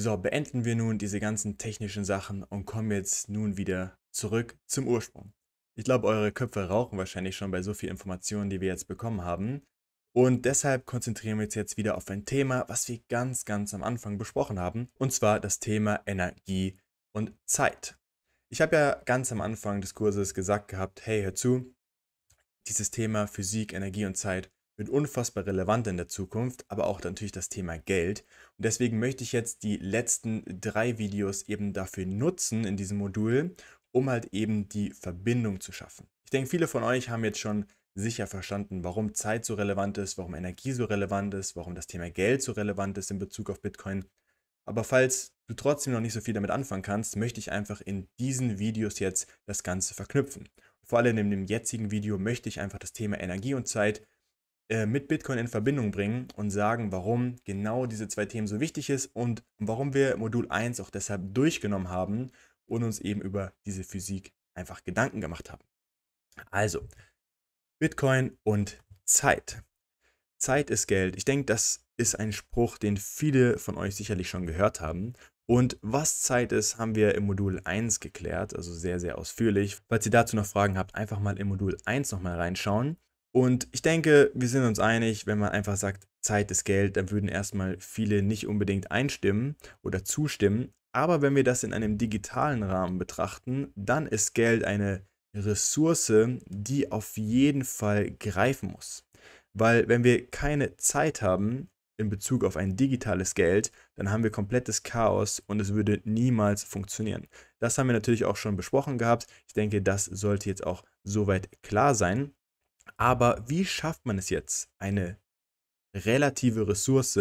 So, beenden wir nun diese ganzen technischen Sachen und kommen jetzt nun wieder zurück zum Ursprung. Ich glaube, eure Köpfe rauchen wahrscheinlich schon bei so viel Informationen, die wir jetzt bekommen haben. Und deshalb konzentrieren wir uns jetzt wieder auf ein Thema, was wir ganz, ganz am Anfang besprochen haben, und zwar das Thema Energie und Zeit. Ich habe ja ganz am Anfang des Kurses gesagt gehabt, hey, hör zu, dieses Thema Physik, Energie und Zeit wird unfassbar relevant in der Zukunft, aber auch natürlich das Thema Geld. Und deswegen möchte ich jetzt die letzten drei Videos eben dafür nutzen in diesem Modul, um halt eben die Verbindung zu schaffen. Ich denke, viele von euch haben jetzt schon sicher verstanden, warum Zeit so relevant ist, warum Energie so relevant ist, warum das Thema Geld so relevant ist in Bezug auf Bitcoin. Aber falls du trotzdem noch nicht so viel damit anfangen kannst, möchte ich einfach in diesen Videos jetzt das Ganze verknüpfen. Vor allem in dem jetzigen Video möchte ich einfach das Thema Energie und Zeit äh, mit Bitcoin in Verbindung bringen und sagen, warum genau diese zwei Themen so wichtig ist und warum wir Modul 1 auch deshalb durchgenommen haben und uns eben über diese Physik einfach Gedanken gemacht haben. Also, Bitcoin und Zeit. Zeit ist Geld. Ich denke, das ist ein Spruch, den viele von euch sicherlich schon gehört haben. Und was Zeit ist, haben wir im Modul 1 geklärt, also sehr, sehr ausführlich. Falls ihr dazu noch Fragen habt, einfach mal im Modul 1 nochmal reinschauen. Und ich denke, wir sind uns einig, wenn man einfach sagt, Zeit ist Geld, dann würden erstmal viele nicht unbedingt einstimmen oder zustimmen. Aber wenn wir das in einem digitalen Rahmen betrachten, dann ist Geld eine Ressource, die auf jeden Fall greifen muss. Weil wenn wir keine Zeit haben in Bezug auf ein digitales Geld, dann haben wir komplettes Chaos und es würde niemals funktionieren. Das haben wir natürlich auch schon besprochen gehabt. Ich denke, das sollte jetzt auch soweit klar sein. Aber wie schafft man es jetzt, eine relative Ressource,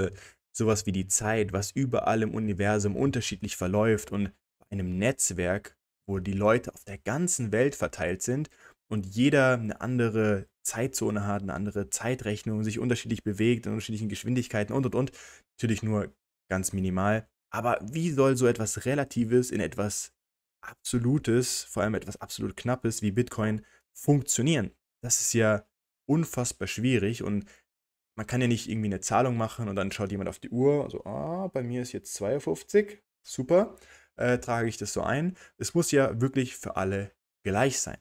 sowas wie die Zeit, was überall im Universum unterschiedlich verläuft und bei einem Netzwerk, wo die Leute auf der ganzen Welt verteilt sind und jeder eine andere Zeitzone hat, eine andere Zeitrechnung, sich unterschiedlich bewegt, in unterschiedlichen Geschwindigkeiten und und und. Natürlich nur ganz minimal. Aber wie soll so etwas Relatives in etwas Absolutes, vor allem etwas absolut Knappes wie Bitcoin, funktionieren? das ist ja unfassbar schwierig und man kann ja nicht irgendwie eine Zahlung machen und dann schaut jemand auf die Uhr, so, also, ah, bei mir ist jetzt 52, super, äh, trage ich das so ein. Es muss ja wirklich für alle gleich sein.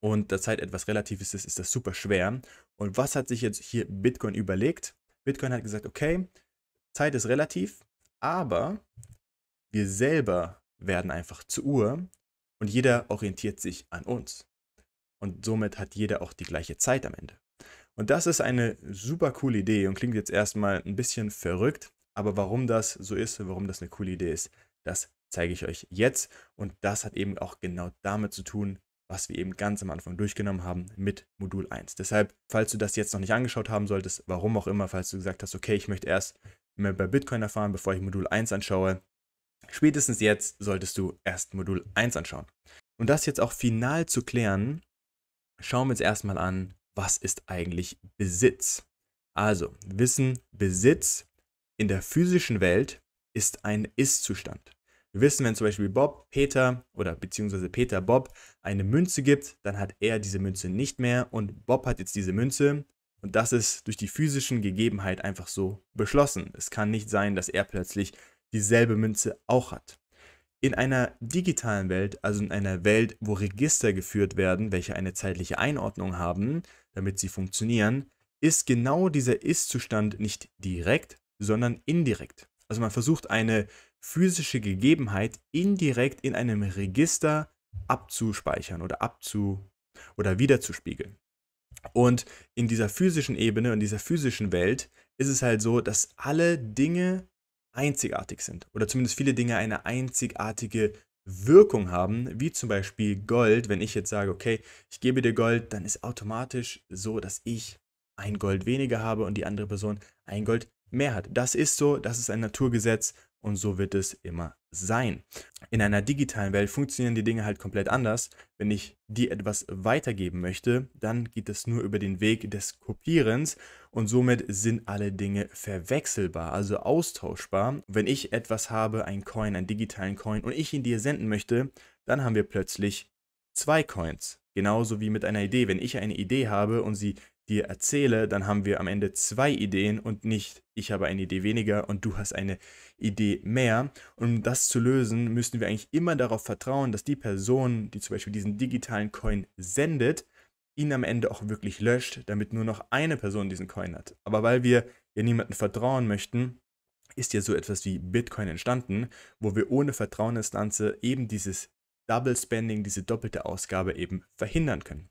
Und da Zeit etwas Relatives ist, ist das super schwer. Und was hat sich jetzt hier Bitcoin überlegt? Bitcoin hat gesagt, okay, Zeit ist relativ, aber wir selber werden einfach zur Uhr und jeder orientiert sich an uns und somit hat jeder auch die gleiche Zeit am Ende. Und das ist eine super coole Idee und klingt jetzt erstmal ein bisschen verrückt, aber warum das so ist warum das eine coole Idee ist, das zeige ich euch jetzt und das hat eben auch genau damit zu tun, was wir eben ganz am Anfang durchgenommen haben mit Modul 1. Deshalb, falls du das jetzt noch nicht angeschaut haben solltest, warum auch immer, falls du gesagt hast, okay, ich möchte erst mehr bei Bitcoin erfahren, bevor ich Modul 1 anschaue, spätestens jetzt solltest du erst Modul 1 anschauen. Und das jetzt auch final zu klären, schauen wir uns erstmal an, was ist eigentlich Besitz? Also, wissen, Besitz in der physischen Welt ist ein Ist-Zustand. Wir wissen, wenn zum Beispiel Bob Peter oder beziehungsweise Peter Bob eine Münze gibt, dann hat er diese Münze nicht mehr und Bob hat jetzt diese Münze und das ist durch die physischen Gegebenheiten einfach so beschlossen. Es kann nicht sein, dass er plötzlich dieselbe Münze auch hat. In einer digitalen Welt, also in einer Welt, wo Register geführt werden, welche eine zeitliche Einordnung haben, damit sie funktionieren, ist genau dieser Ist-Zustand nicht direkt, sondern indirekt. Also man versucht eine physische Gegebenheit indirekt in einem Register abzuspeichern oder abzu oder wiederzuspiegeln. Und in dieser physischen Ebene, in dieser physischen Welt ist es halt so, dass alle Dinge einzigartig sind oder zumindest viele Dinge eine einzigartige Wirkung haben, wie zum Beispiel Gold. Wenn ich jetzt sage, okay, ich gebe dir Gold, dann ist automatisch so, dass ich ein Gold weniger habe und die andere Person ein Gold mehr hat. Das ist so, das ist ein Naturgesetz und so wird es immer sein. In einer digitalen Welt funktionieren die Dinge halt komplett anders. Wenn ich dir etwas weitergeben möchte, dann geht es nur über den Weg des Kopierens und somit sind alle Dinge verwechselbar, also austauschbar. Wenn ich etwas habe, einen Coin, einen digitalen Coin und ich ihn dir senden möchte, dann haben wir plötzlich zwei Coins. Genauso wie mit einer Idee. Wenn ich eine Idee habe und sie dir erzähle, dann haben wir am Ende zwei Ideen und nicht ich habe eine Idee weniger und du hast eine Idee mehr. Und um das zu lösen, müssen wir eigentlich immer darauf vertrauen, dass die Person, die zum Beispiel diesen digitalen Coin sendet, ihn am Ende auch wirklich löscht, damit nur noch eine Person diesen Coin hat. Aber weil wir ja niemandem vertrauen möchten, ist ja so etwas wie Bitcoin entstanden, wo wir ohne Vertrauensinstanze eben dieses Double Spending, diese doppelte Ausgabe eben verhindern können.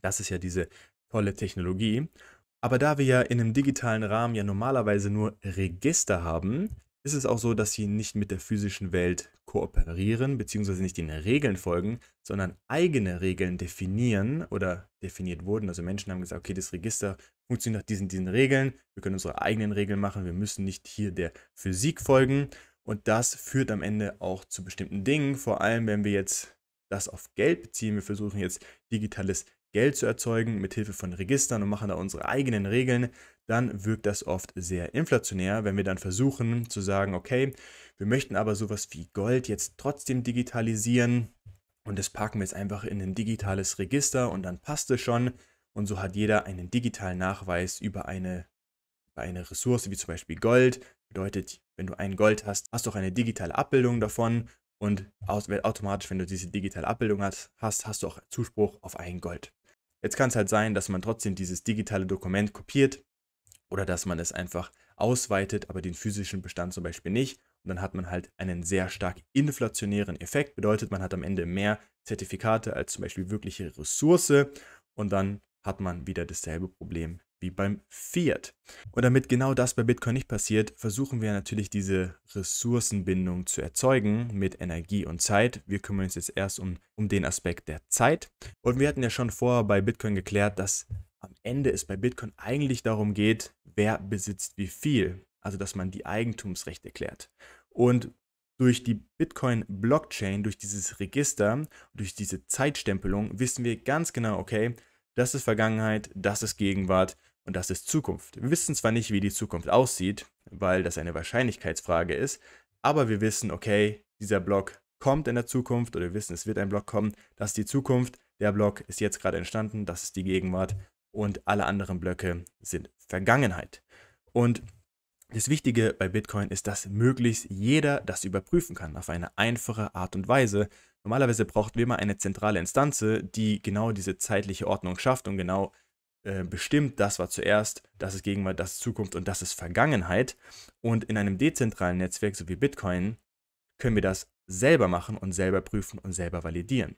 Das ist ja diese tolle Technologie. Aber da wir ja in einem digitalen Rahmen ja normalerweise nur Register haben, ist es auch so, dass sie nicht mit der physischen Welt kooperieren, beziehungsweise nicht den Regeln folgen, sondern eigene Regeln definieren oder definiert wurden. Also Menschen haben gesagt, okay, das Register funktioniert nach diesen, diesen Regeln, wir können unsere eigenen Regeln machen, wir müssen nicht hier der Physik folgen. Und das führt am Ende auch zu bestimmten Dingen, vor allem wenn wir jetzt das auf Geld beziehen. Wir versuchen jetzt digitales Geld zu erzeugen mit Hilfe von Registern und machen da unsere eigenen Regeln, dann wirkt das oft sehr inflationär, wenn wir dann versuchen zu sagen, okay, wir möchten aber sowas wie Gold jetzt trotzdem digitalisieren und das packen wir jetzt einfach in ein digitales Register und dann passt es schon und so hat jeder einen digitalen Nachweis über eine eine Ressource wie zum Beispiel Gold bedeutet, wenn du ein Gold hast, hast du auch eine digitale Abbildung davon und automatisch, wenn du diese digitale Abbildung hast, hast du auch Zuspruch auf ein Gold. Jetzt kann es halt sein, dass man trotzdem dieses digitale Dokument kopiert oder dass man es einfach ausweitet, aber den physischen Bestand zum Beispiel nicht. Und dann hat man halt einen sehr stark inflationären Effekt. Bedeutet, man hat am Ende mehr Zertifikate als zum Beispiel wirkliche Ressource und dann hat man wieder dasselbe Problem wie beim Fiat. Und damit genau das bei Bitcoin nicht passiert, versuchen wir natürlich diese Ressourcenbindung zu erzeugen mit Energie und Zeit. Wir kümmern uns jetzt erst um, um den Aspekt der Zeit. Und wir hatten ja schon vorher bei Bitcoin geklärt, dass am Ende es bei Bitcoin eigentlich darum geht, wer besitzt wie viel. Also dass man die Eigentumsrechte klärt. Und durch die Bitcoin-Blockchain, durch dieses Register, durch diese Zeitstempelung wissen wir ganz genau, okay, das ist Vergangenheit, das ist Gegenwart und das ist Zukunft. Wir wissen zwar nicht, wie die Zukunft aussieht, weil das eine Wahrscheinlichkeitsfrage ist, aber wir wissen, okay, dieser Block kommt in der Zukunft oder wir wissen, es wird ein Block kommen, das ist die Zukunft, der Block ist jetzt gerade entstanden, das ist die Gegenwart und alle anderen Blöcke sind Vergangenheit. Und das Wichtige bei Bitcoin ist, dass möglichst jeder das überprüfen kann auf eine einfache Art und Weise. Normalerweise braucht wir immer eine zentrale Instanz, die genau diese zeitliche Ordnung schafft und genau äh, bestimmt, das war zuerst, das ist Gegenwart, das ist Zukunft und das ist Vergangenheit. Und in einem dezentralen Netzwerk, so wie Bitcoin, können wir das selber machen und selber prüfen und selber validieren.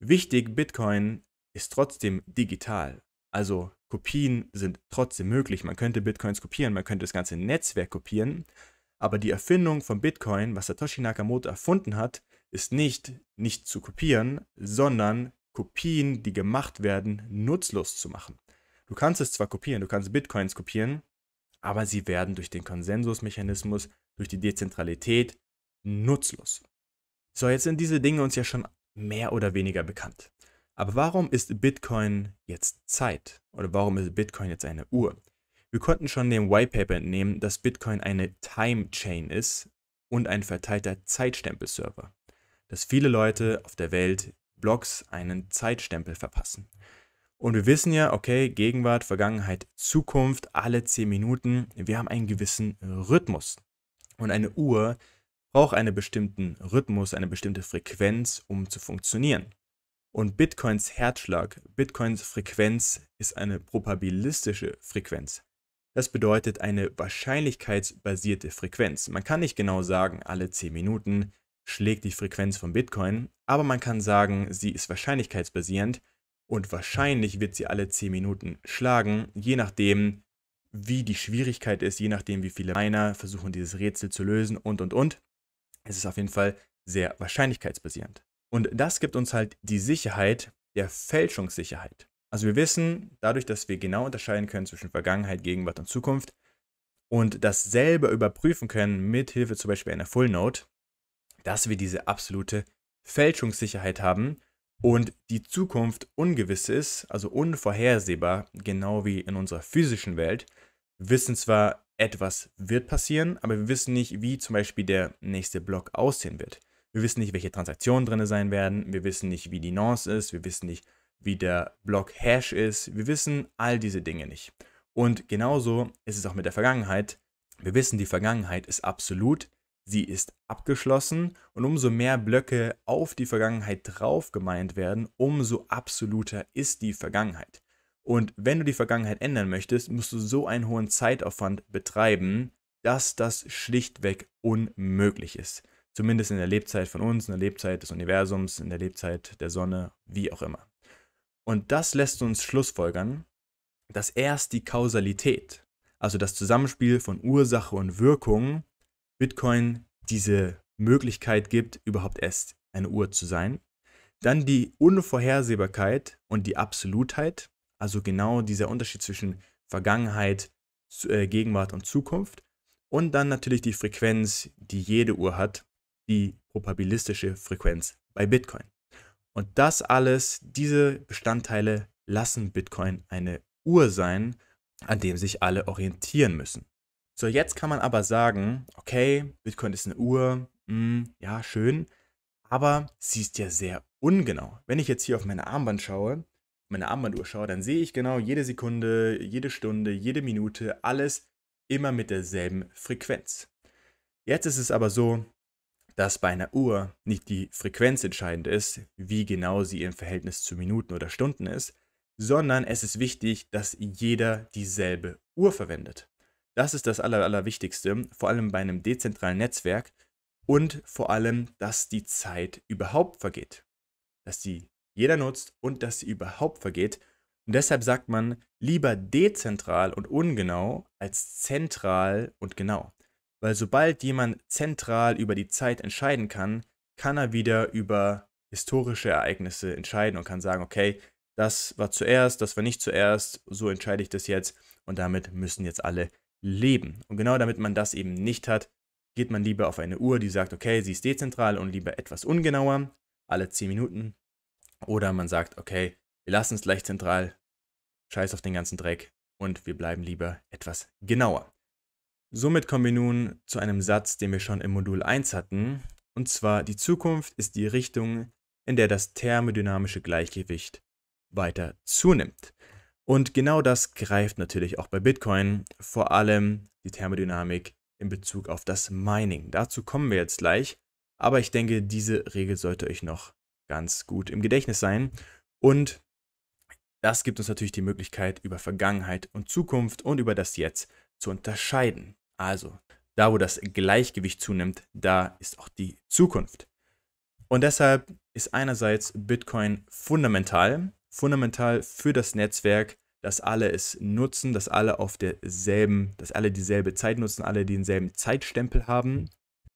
Wichtig, Bitcoin ist trotzdem digital. Also Kopien sind trotzdem möglich. Man könnte Bitcoins kopieren, man könnte das ganze Netzwerk kopieren, aber die Erfindung von Bitcoin, was Satoshi Nakamoto erfunden hat, ist nicht nicht zu kopieren, sondern Kopien, die gemacht werden, nutzlos zu machen. Du kannst es zwar kopieren, du kannst Bitcoins kopieren, aber sie werden durch den Konsensusmechanismus, durch die Dezentralität nutzlos. So, jetzt sind diese Dinge uns ja schon mehr oder weniger bekannt. Aber warum ist Bitcoin jetzt Zeit? Oder warum ist Bitcoin jetzt eine Uhr? Wir konnten schon dem White Paper entnehmen, dass Bitcoin eine Time Chain ist und ein verteilter Zeitstempelserver. Dass viele Leute auf der Welt Blogs einen Zeitstempel verpassen. Und wir wissen ja, okay, Gegenwart, Vergangenheit, Zukunft, alle 10 Minuten, wir haben einen gewissen Rhythmus. Und eine Uhr braucht einen bestimmten Rhythmus, eine bestimmte Frequenz, um zu funktionieren. Und Bitcoins Herzschlag, Bitcoins Frequenz ist eine probabilistische Frequenz. Das bedeutet eine wahrscheinlichkeitsbasierte Frequenz. Man kann nicht genau sagen, alle 10 Minuten schlägt die Frequenz von Bitcoin, aber man kann sagen, sie ist wahrscheinlichkeitsbasierend und wahrscheinlich wird sie alle 10 Minuten schlagen, je nachdem, wie die Schwierigkeit ist, je nachdem, wie viele Miner versuchen, dieses Rätsel zu lösen und und und. Es ist auf jeden Fall sehr wahrscheinlichkeitsbasierend. Und das gibt uns halt die Sicherheit der Fälschungssicherheit. Also wir wissen, dadurch, dass wir genau unterscheiden können zwischen Vergangenheit, Gegenwart und Zukunft und das selber überprüfen können, mithilfe zum Beispiel einer Full Note, dass wir diese absolute Fälschungssicherheit haben und die Zukunft ungewiss ist, also unvorhersehbar, genau wie in unserer physischen Welt, wissen zwar, etwas wird passieren, aber wir wissen nicht, wie zum Beispiel der nächste Block aussehen wird. Wir wissen nicht, welche Transaktionen drin sein werden, wir wissen nicht, wie die Nonce ist, wir wissen nicht, wie der Block Hash ist, wir wissen all diese Dinge nicht. Und genauso ist es auch mit der Vergangenheit. Wir wissen, die Vergangenheit ist absolut, Sie ist abgeschlossen und umso mehr Blöcke auf die Vergangenheit drauf gemeint werden, umso absoluter ist die Vergangenheit. Und wenn du die Vergangenheit ändern möchtest, musst du so einen hohen Zeitaufwand betreiben, dass das schlichtweg unmöglich ist. Zumindest in der Lebzeit von uns, in der Lebzeit des Universums, in der Lebzeit der Sonne, wie auch immer. Und das lässt uns schlussfolgern, dass erst die Kausalität, also das Zusammenspiel von Ursache und Wirkung, Bitcoin diese Möglichkeit gibt, überhaupt erst eine Uhr zu sein. Dann die Unvorhersehbarkeit und die Absolutheit, also genau dieser Unterschied zwischen Vergangenheit, äh, Gegenwart und Zukunft. Und dann natürlich die Frequenz, die jede Uhr hat, die probabilistische Frequenz bei Bitcoin. Und das alles, diese Bestandteile lassen Bitcoin eine Uhr sein, an dem sich alle orientieren müssen. So, jetzt kann man aber sagen, okay, Bitcoin ist eine Uhr, mh, hm, ja, schön, aber sie ist ja sehr ungenau. Wenn ich jetzt hier auf meine Armband schaue, meine Armbanduhr schaue, dann sehe ich genau jede Sekunde, jede Stunde, jede Minute, alles immer mit derselben Frequenz. Jetzt ist es aber so, dass bei einer Uhr nicht die Frequenz entscheidend ist, wie genau sie im Verhältnis zu Minuten oder Stunden ist, sondern es ist wichtig, dass jeder dieselbe Uhr verwendet. Das ist das Aller, Allerwichtigste, vor allem bei einem dezentralen Netzwerk und vor allem, dass die Zeit überhaupt vergeht. Dass sie jeder nutzt und dass sie überhaupt vergeht. Und deshalb sagt man lieber dezentral und ungenau als zentral und genau. Weil sobald jemand zentral über die Zeit entscheiden kann, kann er wieder über historische Ereignisse entscheiden und kann sagen, okay, das war zuerst, das war nicht zuerst, so entscheide ich das jetzt und damit müssen jetzt alle leben. Und genau damit man das eben nicht hat, geht man lieber auf eine Uhr, die sagt, okay, sie ist dezentral und lieber etwas ungenauer, alle 10 Minuten. Oder man sagt, okay, wir lassen es gleich zentral, scheiß auf den ganzen Dreck und wir bleiben lieber etwas genauer. Somit kommen wir nun zu einem Satz, den wir schon im Modul 1 hatten, und zwar die Zukunft ist die Richtung, in der das thermodynamische Gleichgewicht weiter zunimmt. Und genau das greift natürlich auch bei Bitcoin, vor allem die Thermodynamik in Bezug auf das Mining. Dazu kommen wir jetzt gleich, aber ich denke, diese Regel sollte euch noch ganz gut im Gedächtnis sein. Und das gibt uns natürlich die Möglichkeit, über Vergangenheit und Zukunft und über das Jetzt zu unterscheiden. Also, da wo das Gleichgewicht zunimmt, da ist auch die Zukunft. Und deshalb ist einerseits Bitcoin fundamental, fundamental für das Netzwerk, dass alle es nutzen, dass alle auf derselben, dass alle dieselbe Zeit nutzen, alle denselben Zeitstempel haben.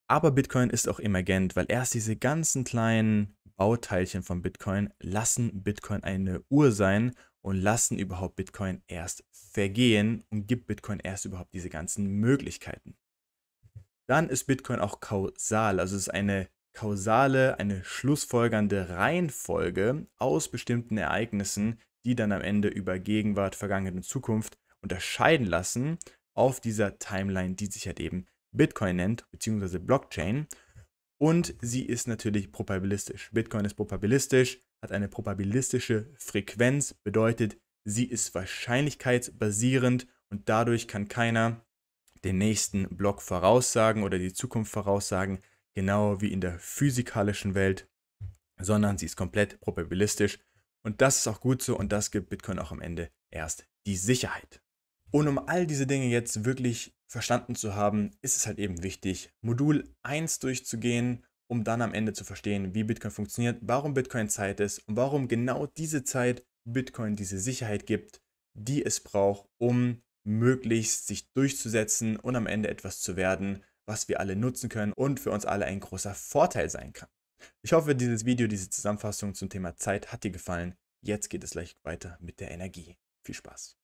Aber Bitcoin ist auch emergent, weil erst diese ganzen kleinen Bauteilchen von Bitcoin lassen Bitcoin eine Uhr sein und lassen überhaupt Bitcoin erst vergehen und gibt Bitcoin erst überhaupt diese ganzen Möglichkeiten. Dann ist Bitcoin auch kausal, also es ist eine kausale, eine schlussfolgernde Reihenfolge aus bestimmten Ereignissen, die dann am Ende über Gegenwart, Vergangenheit und Zukunft unterscheiden lassen auf dieser Timeline, die sich halt eben Bitcoin nennt, beziehungsweise Blockchain. Und sie ist natürlich probabilistisch. Bitcoin ist probabilistisch, hat eine probabilistische Frequenz, bedeutet, sie ist wahrscheinlichkeitsbasierend und dadurch kann keiner den nächsten Block voraussagen oder die Zukunft voraussagen, genau wie in der physikalischen Welt, sondern sie ist komplett probabilistisch. Und das ist auch gut so und das gibt Bitcoin auch am Ende erst die Sicherheit. Und um all diese Dinge jetzt wirklich verstanden zu haben, ist es halt eben wichtig, Modul 1 durchzugehen, um dann am Ende zu verstehen, wie Bitcoin funktioniert, warum Bitcoin Zeit ist und warum genau diese Zeit Bitcoin diese Sicherheit gibt, die es braucht, um möglichst sich durchzusetzen und am Ende etwas zu werden, was wir alle nutzen können und für uns alle ein großer Vorteil sein kann. Ich hoffe, dieses Video, diese Zusammenfassung zum Thema Zeit hat dir gefallen. Jetzt geht es gleich weiter mit der Energie. Viel Spaß!